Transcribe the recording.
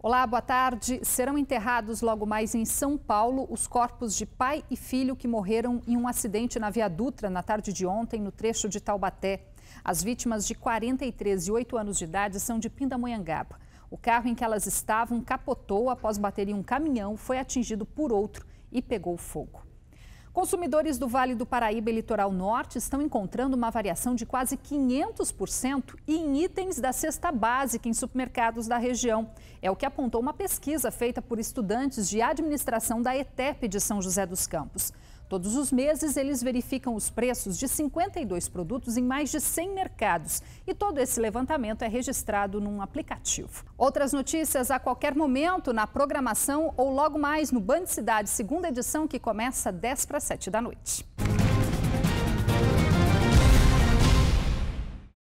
Olá, boa tarde. Serão enterrados logo mais em São Paulo os corpos de pai e filho que morreram em um acidente na Via Dutra na tarde de ontem, no trecho de Taubaté. As vítimas de 43 e 8 anos de idade são de Pindamonhangaba. O carro em que elas estavam capotou após bater em um caminhão, foi atingido por outro e pegou fogo. Consumidores do Vale do Paraíba e Litoral Norte estão encontrando uma variação de quase 500% em itens da cesta básica em supermercados da região. É o que apontou uma pesquisa feita por estudantes de administração da ETEP de São José dos Campos. Todos os meses, eles verificam os preços de 52 produtos em mais de 100 mercados. E todo esse levantamento é registrado num aplicativo. Outras notícias a qualquer momento na programação ou logo mais no Band Cidade, segunda edição, que começa 10 para 7 da noite.